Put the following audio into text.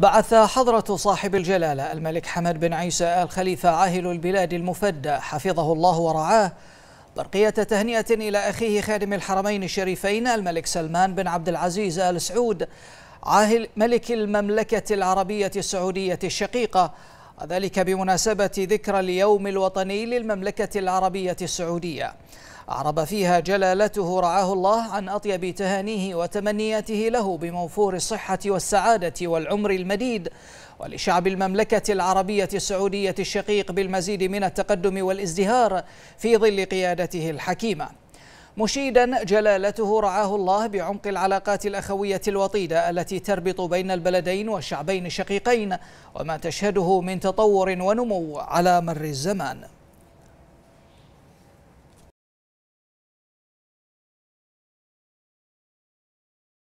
بعث حضرة صاحب الجلالة الملك حمد بن عيسى آل خليفة عاهل البلاد المفدى حفظه الله ورعاه برقية تهنئة إلى أخيه خادم الحرمين الشريفين الملك سلمان بن عبد العزيز آل سعود عاهل ملك المملكة العربية السعودية الشقيقة وذلك بمناسبة ذكرى اليوم الوطني للمملكة العربية السعودية أعرب فيها جلالته رعاه الله عن أطيب تهانيه وتمنياته له بموفور الصحة والسعادة والعمر المديد ولشعب المملكة العربية السعودية الشقيق بالمزيد من التقدم والازدهار في ظل قيادته الحكيمة مشيدا جلالته رعاه الله بعمق العلاقات الأخوية الوطيدة التي تربط بين البلدين والشعبين الشقيقين وما تشهده من تطور ونمو على مر الزمان